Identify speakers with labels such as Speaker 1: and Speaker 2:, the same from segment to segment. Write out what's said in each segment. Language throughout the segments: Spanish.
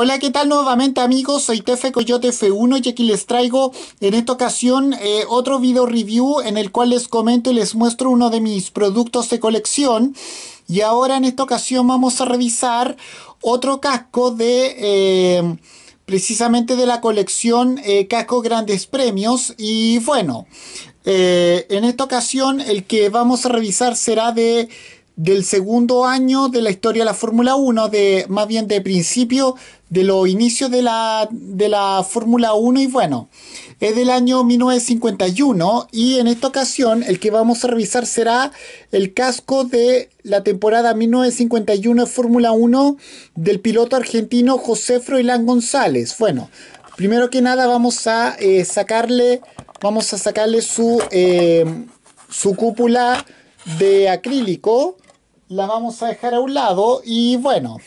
Speaker 1: Hola, ¿qué tal nuevamente amigos? Soy Tefe Coyote F1 y aquí les traigo en esta ocasión eh, otro video review en el cual les comento y les muestro uno de mis productos de colección. Y ahora en esta ocasión vamos a revisar otro casco de... Eh, precisamente de la colección eh, Casco Grandes Premios y bueno, en esta ocasión el que vamos a revisar será de del segundo año de la historia de la Fórmula 1, de, más bien de principio de los inicios de la, Fórmula 1 y bueno, es del año 1951 y en esta ocasión el que vamos a revisar será el casco de la temporada 1951 de Fórmula 1 del piloto argentino José Froilán González. Bueno, primero que nada vamos a eh, sacarle, vamos a sacarle su, eh, su cúpula de acrílico la vamos a dejar a un lado y bueno,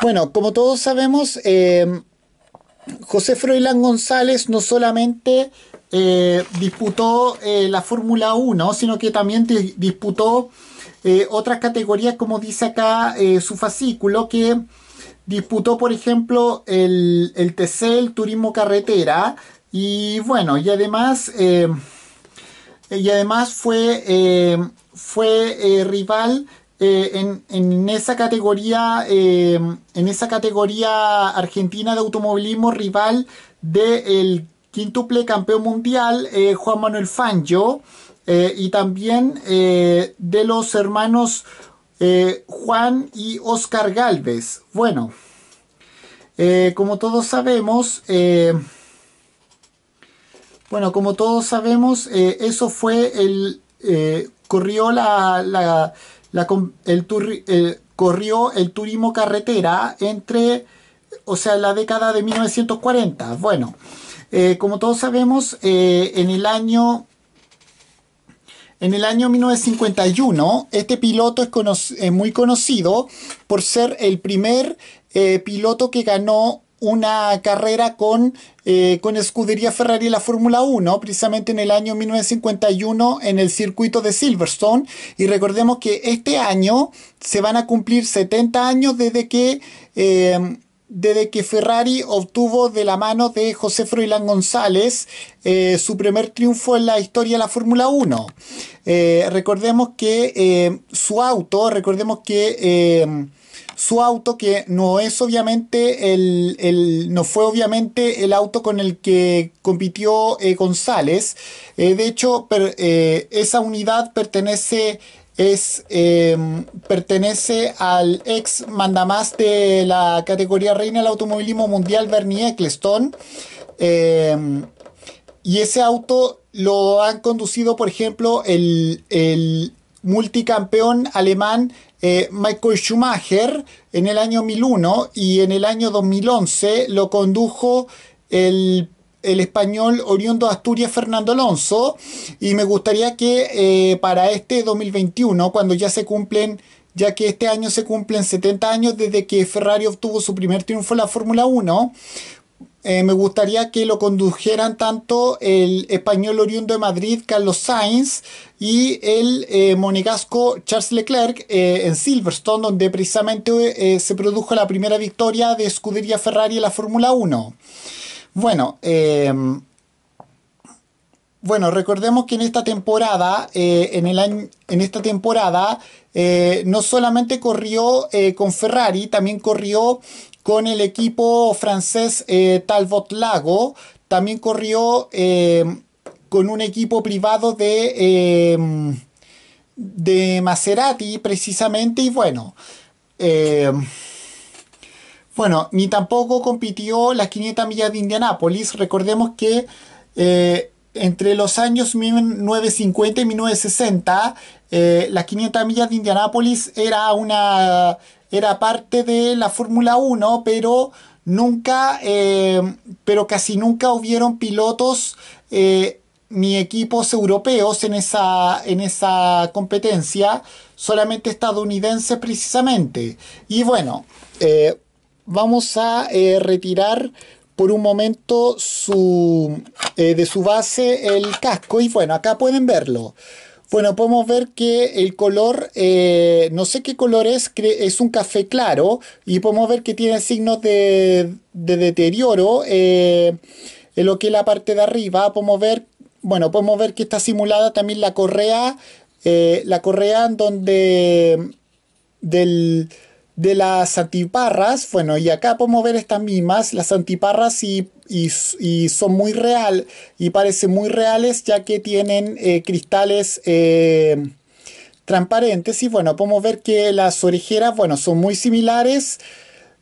Speaker 1: bueno, como todos sabemos, eh, José Froilán González no solamente eh, disputó eh, la Fórmula 1, sino que también disputó otras categorías, como dice acá su fascículo, que disputó, por ejemplo, el, el, TC, el Turismo Carretera, y bueno, y además, y además fue, fue rival eh, en, esa categoría, eh, en esa categoría argentina de automovilismo rival del el quíntuple campeón mundial eh, Juan Manuel Fangio y también de los hermanos Juan y Oscar Galvez. Bueno, como todos sabemos, bueno, como todos sabemos, eso fue el corrió la el, corrió el turismo carretera entre, o sea, la década de 1940. Bueno, eh, como todos sabemos, eh, en el año... En el año 1951, este piloto es eh, muy conocido por ser el primer piloto que ganó una carrera con, eh, con escudería Ferrari en la Fórmula 1, precisamente en el año 1951 en el circuito de Silverstone. Y recordemos que este año se van a cumplir 70 años desde que... Em, desde que Ferrari obtuvo de la mano de José Froilán González eh, su primer triunfo en la historia de la Fórmula 1. Eh, recordemos que em, su auto, recordemos que em, su auto, que no es obviamente el, no fue obviamente el auto con el que compitió eh, González. Eh, de hecho, eh, esa unidad pertenece es, pertenece al ex mandamás de la categoría reina del automovilismo mundial, Bernie Eccleston. y ese auto lo han conducido, por ejemplo, el, el multicampeón alemán eh, Michael Schumacher en el año 2001 y en el año 2011 lo condujo el, español oriundo de Asturias Fernando Alonso y me gustaría que eh, para este 2021 cuando ya se cumplen ya que este año se cumplen 70 años desde que Ferrari obtuvo su primer triunfo en la Fórmula 1, eh, me gustaría que lo condujeran tanto el español oriundo de Madrid, Carlos Sainz, y el eh, monegasco Charles Leclerc eh, en Silverstone, donde precisamente se produjo la primera victoria de escudería Ferrari en la Fórmula 1. Bueno, em, bueno, recordemos que en esta temporada, eh, en, el en esta temporada, eh, no solamente corrió eh, con Ferrari, también corrió con el equipo francés Talbot Lago, también corrió con un equipo privado de, de Maserati, precisamente, y bueno. bueno, ni tampoco compitió las 500 millas de Indianápolis. Recordemos que entre los años 1950 y 1960, eh, las 500 millas de Indianápolis era, una, era parte de la Fórmula 1, pero nunca, eh, pero casi nunca hubieron pilotos eh, ni equipos europeos en esa, en esa competencia, solamente estadounidenses precisamente. Y bueno, vamos a retirar por un momento eh, de su base el casco. Y bueno, acá pueden verlo. Bueno, podemos ver que el color, eh, no sé qué color es, es un café claro y podemos ver que tiene signos de, deterioro eh, en lo que es la parte de arriba. Podemos ver, bueno, podemos ver que está simulada también la correa, la correa en donde del de las antiparras, bueno, y acá podemos ver estas mismas, las antiparras y, son muy real, y parecen muy reales ya que tienen eh, cristales eh, transparentes, y bueno, podemos ver que las orejeras, bueno, son muy similares,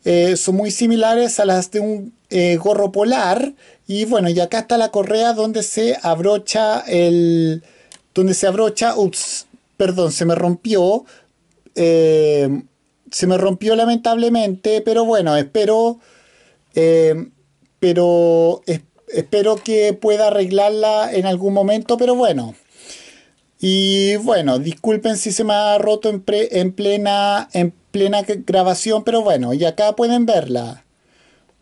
Speaker 1: eh, son muy similares a las de un gorro polar, y bueno, y acá está la correa donde se abrocha el, donde se abrocha, ups, perdón, se me rompió, se me rompió lamentablemente, pero bueno, espero, eh, pero espero que pueda arreglarla en algún momento, pero bueno. Y bueno, disculpen si se me ha roto en, plena, en plena grabación, pero bueno, y acá pueden verla.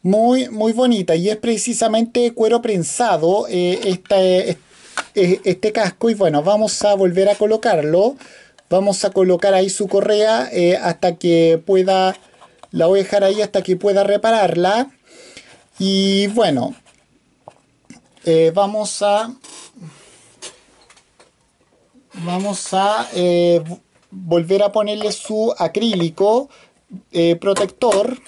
Speaker 1: Muy, muy bonita y es precisamente cuero prensado este, este casco y bueno, vamos a volver a colocarlo vamos a colocar ahí su correa eh, hasta que pueda la voy a dejar ahí hasta que pueda repararla y bueno eh, vamos a vamos a eh, volver a ponerle su acrílico protector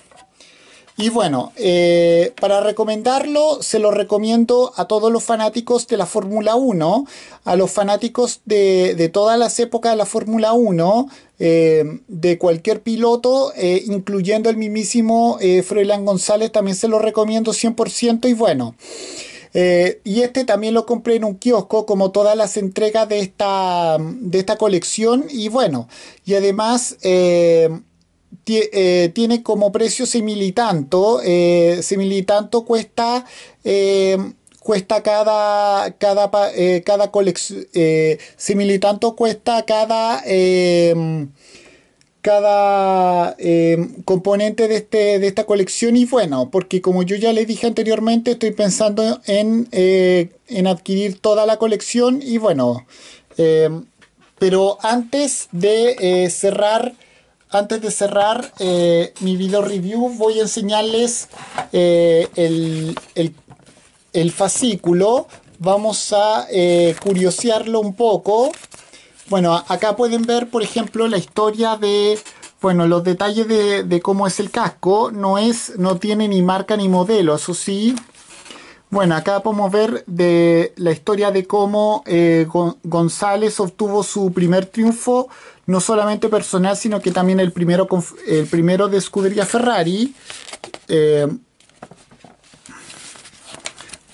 Speaker 1: y bueno, eh, para recomendarlo, se lo recomiendo a todos los fanáticos de la Fórmula 1, a los fanáticos de, todas las épocas de la Fórmula 1, eh, de cualquier piloto, eh, incluyendo el mismísimo Freeland González, también se lo recomiendo 100% y bueno. y este también lo compré en un kiosco, como todas las entregas de esta, de esta colección. Y bueno, y además eh, tiene como precio similitanto Eh, semilitanto cuesta, eh, cuesta cada, cada, eh, cada colección. tanto cuesta cada, cada componente de, este, de esta colección. Y bueno, porque como yo ya le dije anteriormente, estoy pensando en, en adquirir toda la colección. Y bueno, pero antes de cerrar antes de cerrar eh, mi video review, voy a enseñarles eh, el, fascículo. Vamos a eh, curiosearlo un poco. Bueno, acá pueden ver, por ejemplo, la historia de... Bueno, los detalles de, cómo es el casco. No, es, no tiene ni marca ni modelo, eso sí. Bueno, acá podemos ver de la historia de cómo González obtuvo su primer triunfo no solamente personal, sino que también el primero, el primero de escudería Ferrari. Eh,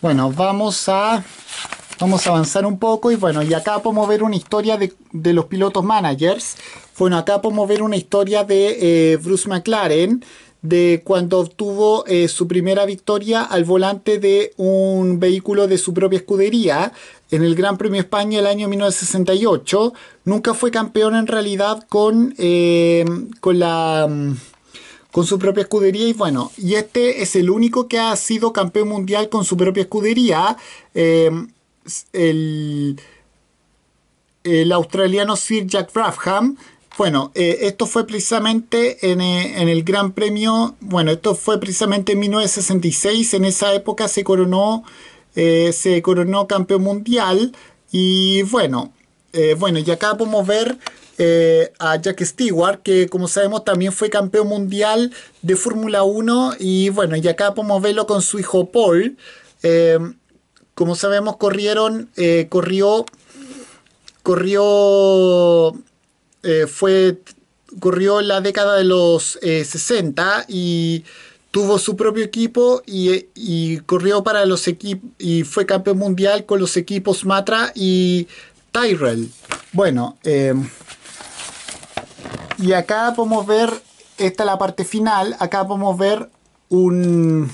Speaker 1: bueno, vamos a, vamos a avanzar un poco y bueno, y acá podemos ver una historia de, los pilotos managers. Bueno, acá podemos ver una historia de eh, Bruce McLaren de cuando obtuvo eh, su primera victoria al volante de un vehículo de su propia escudería en el Gran Premio España el año 1968. Nunca fue campeón en realidad eh, mm, con, su propia escudería y bueno, y este es el único que ha sido campeón mundial con su propia escudería. Eh, el, el australiano Sir Jack Brabham bueno, eh, esto fue precisamente eh, en, el Gran Premio, bueno, esto fue precisamente en 1966, en esa época se coronó, eh, se coronó campeón mundial y bueno, bueno, y acá podemos ver a Jack Stewart, que como sabemos también fue campeón mundial de Fórmula 1 y bueno, y acá podemos verlo con su hijo Paul. como sabemos, corrieron, corrió, corrió eh, fue, corrió en la década de los 60 eh, y tuvo su propio equipo y, corrió para los equipos y fue campeón mundial con los equipos Matra y Tyrell. Bueno, em, y acá podemos ver, esta es la parte final, acá podemos ver un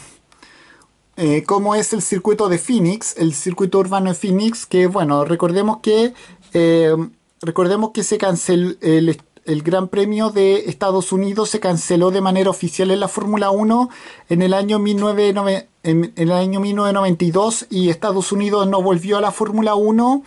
Speaker 1: eh, cómo es el circuito de Phoenix, el circuito urbano de Phoenix, que bueno, recordemos que em, recordemos que se canceló el, Gran Premio de Estados Unidos se canceló de manera oficial en la Fórmula 1 en el, año en, el año 1992 y Estados Unidos no volvió a la Fórmula 1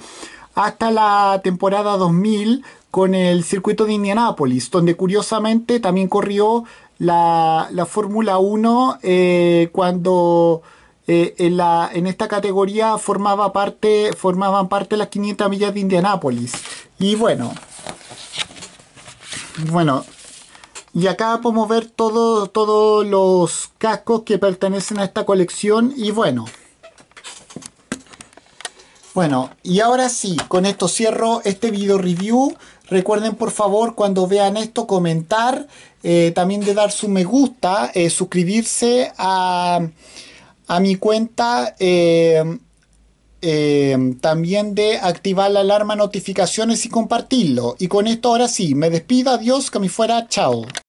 Speaker 1: hasta la temporada 2000 con el circuito de Indianápolis, donde curiosamente también corrió la, Fórmula 1 eh, cuando eh, en, esta categoría formaba parte, formaban parte las 500 millas de Indianápolis. Y bueno, bueno, y acá podemos ver todos los cascos que pertenecen a esta colección y bueno. Bueno, y ahora sí, con esto cierro este video review. Recuerden por favor cuando vean esto comentar, eh, también de dar su me gusta, eh, suscribirse a, mi cuenta. Eh, eh, también de activar la alarma, notificaciones y compartirlo. Y con esto ahora sí, me despido, adiós, que me fuera, chao.